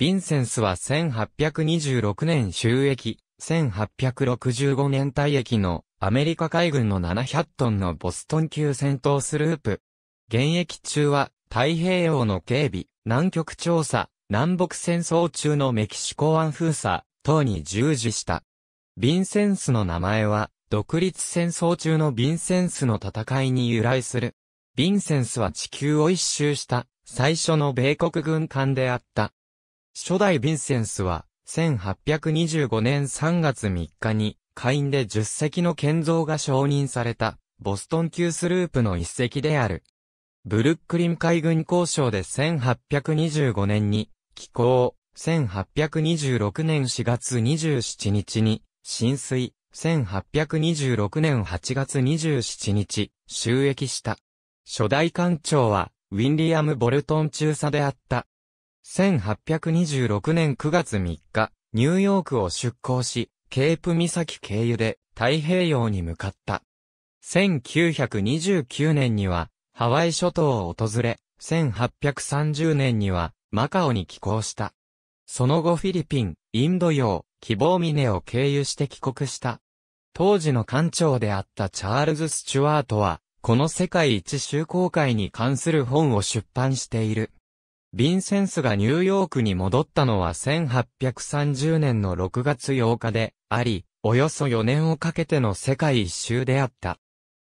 ヴィンセンスは1826年収益、1865年退役のアメリカ海軍の700トンのボストン級戦闘スループ。現役中は太平洋の警備、南極調査、南北戦争中のメキシコ湾封鎖等に従事した。ヴィンセンスの名前は、独立戦争中のヴィンセンスの戦いに由来する。ヴィンセンスは地球を一周した、最初の米国軍艦であった。初代ヴィンセンスは、1825年3月3日に、下院で10隻の建造が承認された、ボストン級スループの一隻である。ブルックリン海軍交渉で1825年に、寄港、1826年4月27日に、浸水、1826年8月27日、収益した。初代艦長は、ウィンリアム・ボルトン中佐であった。1826年9月3日、ニューヨークを出港し、ケープ岬経由で太平洋に向かった。1929年にはハワイ諸島を訪れ、1830年にはマカオに寄港した。その後フィリピン、インド洋、希望峰を経由して帰国した。当時の艦長であったチャールズ・スチュワートは、この世界一周航海に関する本を出版している。ヴィンセンスがニューヨークに戻ったのは1830年の6月8日であり、およそ4年をかけての世界一周であった。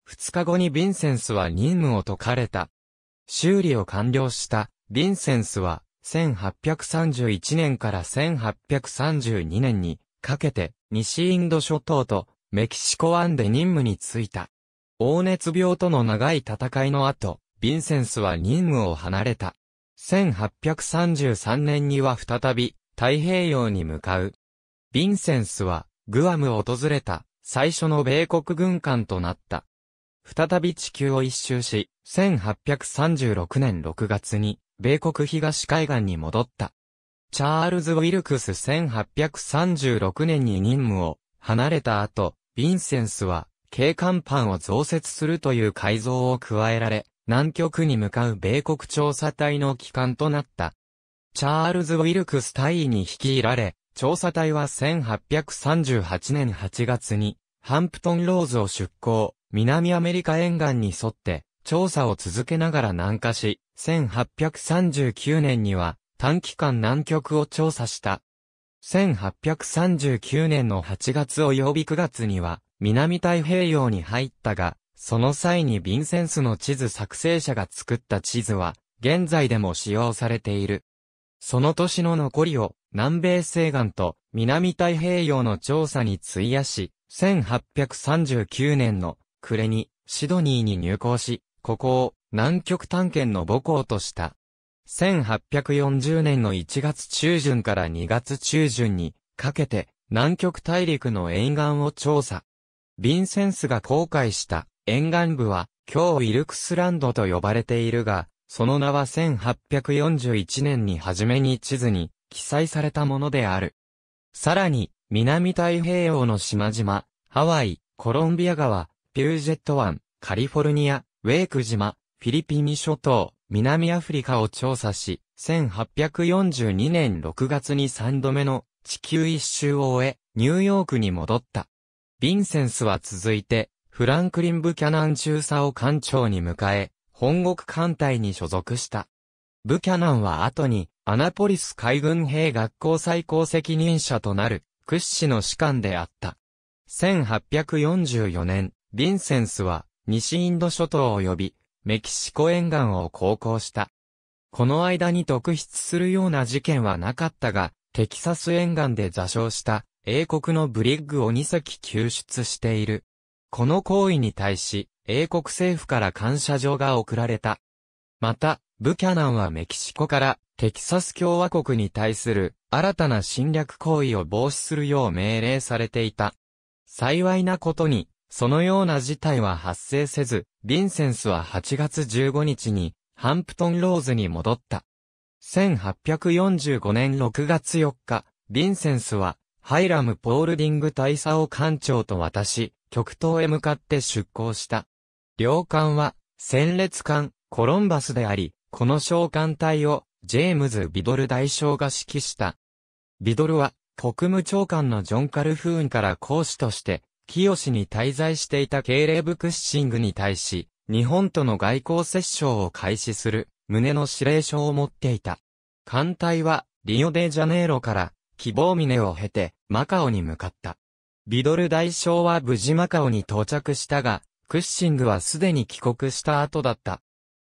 2日後にヴィンセンスは任務を解かれた。修理を完了したヴィンセンスは1831年から1832年にかけて西インド諸島とメキシコ湾で任務に就いた。黄熱病との長い戦いの後、ヴィンセンスは任務を離れた。1833年には再び太平洋に向かう。ヴィンセンスはグアムを訪れた最初の米国軍艦となった。再び地球を一周し、1836年6月に米国東海岸に戻った。チャールズ・ウィルクス1836年に任務を離れた後、ヴィンセンスは、警官班を増設するという改造を加えられ、南極に向かう米国調査隊の機関となった。チャールズ・ウィルクス隊員に率いられ、調査隊は1838年8月に、ハンプトン・ローズを出港、南アメリカ沿岸に沿って、調査を続けながら南下し、1839年には、短期間南極を調査した。1839年の8月及び9月には、南太平洋に入ったが、その際にヴィンセンスの地図作成者が作った地図は、現在でも使用されている。その年の残りを、南米西岸と南太平洋の調査に費やし、1839年の暮れにシドニーに入港し、ここを南極探検の母港とした。1840年の1月中旬から2月中旬にかけて南極大陸の沿岸を調査。ヴィンセンスが航海した沿岸部は、今日イルクスランドと呼ばれているが、その名は1841年に初めに地図に記載されたものである。さらに、南太平洋の島々、ハワイ、コロンビア川、ピュージェット湾、カリフォルニア、ウェーク島、フィリピン諸島、南アフリカを調査し、1842年6月に3度目の地球一周を終え、ニューヨークに戻った。ヴィンセンスは続いて、フランクリン・ブキャナン中佐を艦長に迎え、本国艦隊に所属した。ブキャナンは後に、アナポリス海軍兵学校最高責任者となる、屈指の士官であった。1844年、ヴィンセンスは、西インド諸島及び、メキシコ沿岸を航行した。この間に特筆するような事件はなかったが、テキサス沿岸で座礁した、英国のブリッグを2隻救出している。この行為に対し、英国政府から感謝状が贈られた。また、ブキャナンはメキシコからテキサス共和国に対する新たな侵略行為を防止するよう命令されていた。幸いなことに、そのような事態は発生せず、ヴィンセンスは8月15日にハンプトンローズに戻った。1845年6月4日、ヴィンセンスはハイラム・ポールディング大佐を艦長と渡し、極東へ向かって出港した。両艦は、戦列艦、コロンバスであり、この小艦隊を、ジェームズ・ビドル大将が指揮した。ビドルは、国務長官のジョン・カルフーンから講師として、清に滞在していた敬礼ブ・クッシングに対し、日本との外交折衝を開始する、旨の指令書を持っていた。艦隊は、リオデジャネイロから、希望峰を経て、マカオに向かった。ビドル大将は無事マカオに到着したが、クッシングはすでに帰国した後だった。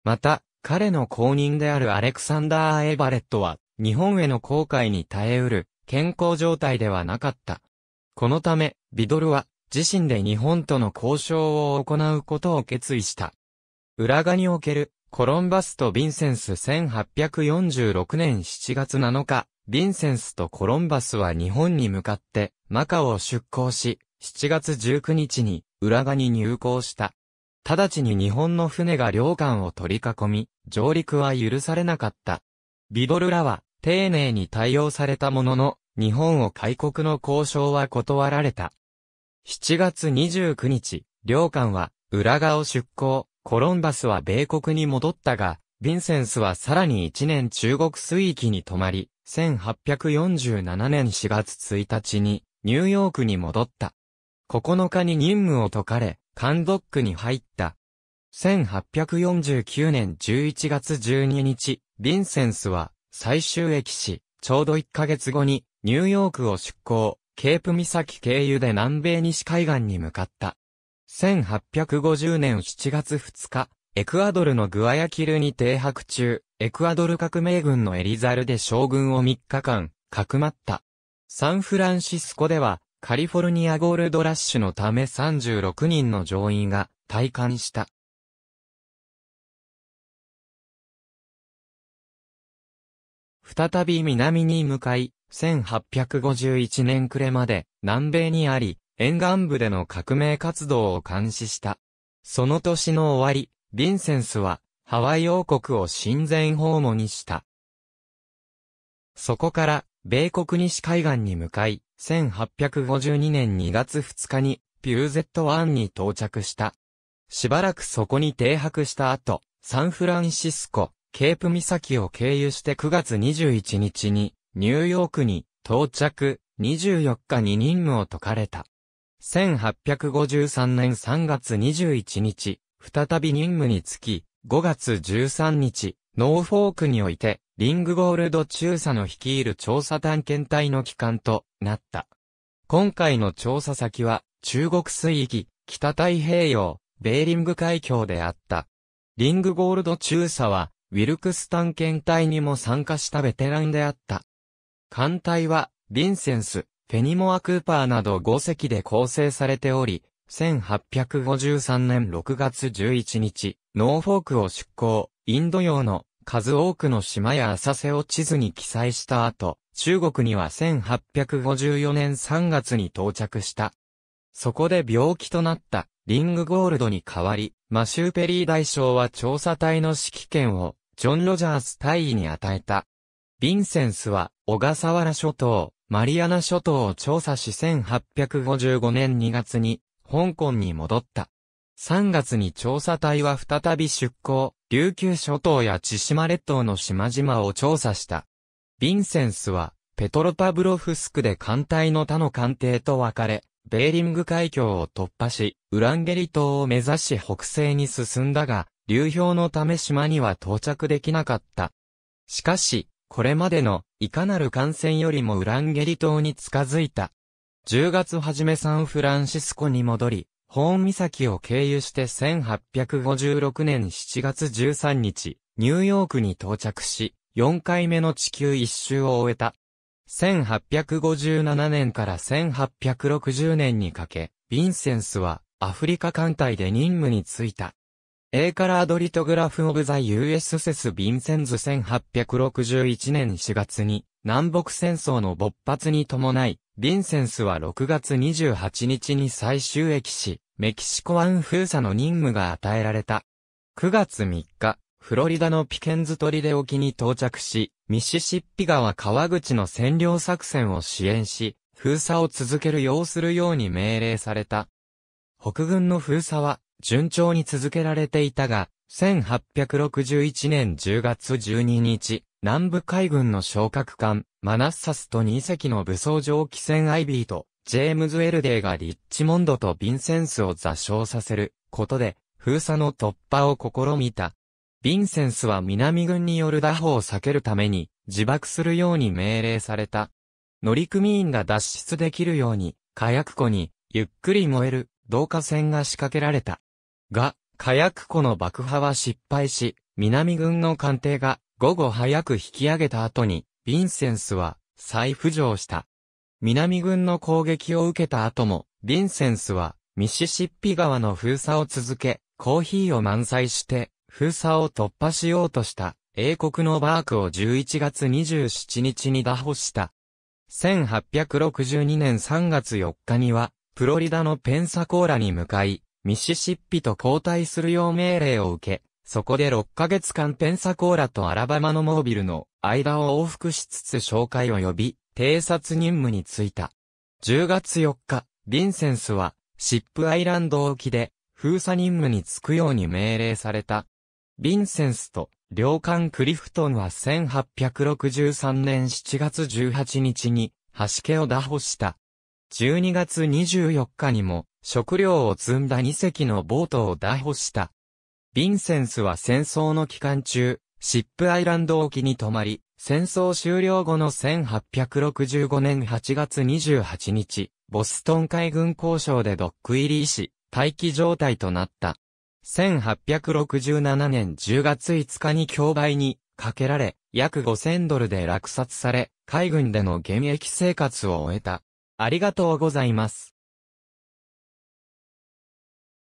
また、彼の後任であるアレクサンダー・エバレットは、日本への航海に耐えうる、健康状態ではなかった。このため、ビドルは、自身で日本との交渉を行うことを決意した。裏側における、コロンバスとヴィンセンス1846年7月7日、ヴィンセンスとコロンバスは日本に向かってマカオを出港し、7月19日に浦賀に入港した。直ちに日本の船が領館を取り囲み、上陸は許されなかった。ビドルらは丁寧に対応されたものの、日本を開国の交渉は断られた。7月29日、領館は浦賀を出港、コロンバスは米国に戻ったが、ヴィンセンスはさらに1年中国水域に泊まり、1847年4月1日にニューヨークに戻った。9日に任務を解かれ、カンドックに入った。1849年11月12日、ヴィンセンスは最終駅し、ちょうど1ヶ月後にニューヨークを出港、ケープ岬経由で南米西海岸に向かった。1850年7月2日、エクアドルのグアヤキルに停泊中、エクアドル革命軍のエリザルで将軍を3日間、かくまった。サンフランシスコでは、カリフォルニアゴールドラッシュのため36人の乗員が退官した。再び南に向かい、1851年暮れまで南米にあり、沿岸部での革命活動を監視した。その年の終わり、ヴィンセンスはハワイ王国を親善訪問にした。そこから、米国西海岸に向かい、1852年2月2日に、ピューゼット湾に到着した。しばらくそこに停泊した後、サンフランシスコ、ケープ岬を経由して9月21日に、ニューヨークに到着、24日に任務を解かれた。1853年3月21日、再び任務につき、5月13日、ノーフォークにおいて、リングゴールド中佐の率いる調査探検隊の機関となった。今回の調査先は、中国水域、北太平洋、ベーリング海峡であった。リングゴールド中佐は、ウィルクス探検隊にも参加したベテランであった。艦隊は、ヴィンセンス、フェニモア・クーパーなど5隻で構成されており、1853年6月11日、ノーフォークを出港、インド洋の数多くの島や浅瀬を地図に記載した後、中国には1854年3月に到着した。そこで病気となったリングゴールドに代わり、マシューペリー大将は調査隊の指揮権をジョン・ロジャース大尉に与えた。ヴィンセンスは小笠原諸島、マリアナ諸島を調査し1855年2月に香港に戻った。3月に調査隊は再び出港、琉球諸島や千島列島の島々を調査した。ヴィンセンスは、ペトロパブロフスクで艦隊の他の艦艇と別れ、ベーリング海峡を突破し、ウランゲリ島を目指し北西に進んだが、流氷のため島には到着できなかった。しかし、これまでのいかなる艦船よりもウランゲリ島に近づいた。10月初めサンフランシスコに戻り、ホーン岬を経由して1856年7月13日、ニューヨークに到着し、4回目の地球一周を終えた。1857年から1860年にかけ、ヴィンセンスはアフリカ艦隊で任務に就いた。A カラードリトグラフ・オブ・ザ・ US セス・ヴィンセンズ1861年4月に南北戦争の勃発に伴いヴィンセンスは6月28日に最終駅し、メキシコ湾封鎖の任務が与えられた。9月3日、フロリダのピケンズトリデ沖に到着し、ミシシッピ川川口の占領作戦を支援し、封鎖を続けるようするように命令された。北軍の封鎖は順調に続けられていたが、1861年10月12日、南部海軍の昇格艦、マナッサスと2隻の武装蒸気船アイビーと、ジェームズ・エルデーがリッチモンドとビンセンスを座礁させることで、封鎖の突破を試みた。ヴィンセンスは南軍による打法を避けるために、自爆するように命令された。乗組員が脱出できるように、火薬庫に、ゆっくり燃える、導火線が仕掛けられた。が、火薬庫の爆破は失敗し、南軍の艦艇が午後早く引き上げた後に、ヴィンセンスは再浮上した。南軍の攻撃を受けた後も、ヴィンセンスはミシシッピ川の封鎖を続け、コーヒーを満載して、封鎖を突破しようとした英国のバークを11月27日に打破した。1862年3月4日には、プロリダのペンサコーラに向かい、ミシシッピと交代するよう命令を受け、そこで6ヶ月間ペンサコーラとアラバマのモービルの間を往復しつつ紹介を呼び、偵察任務に就いた。10月4日、ヴィンセンスは、シップアイランド沖で、封鎖任務に就くように命令された。ヴィンセンスと、領艦クリフトンは1863年7月18日に、橋家を打破した。12月24日にも、食料を積んだ2隻のボートを逮捕した。ヴィンセンスは戦争の期間中、シップアイランド沖に泊まり、戦争終了後の1865年8月28日、ボストン海軍交渉でドック入りし、待機状態となった。1867年10月5日に競売にかけられ、約5000ドルで落札され、海軍での現役生活を終えた。ありがとうございます。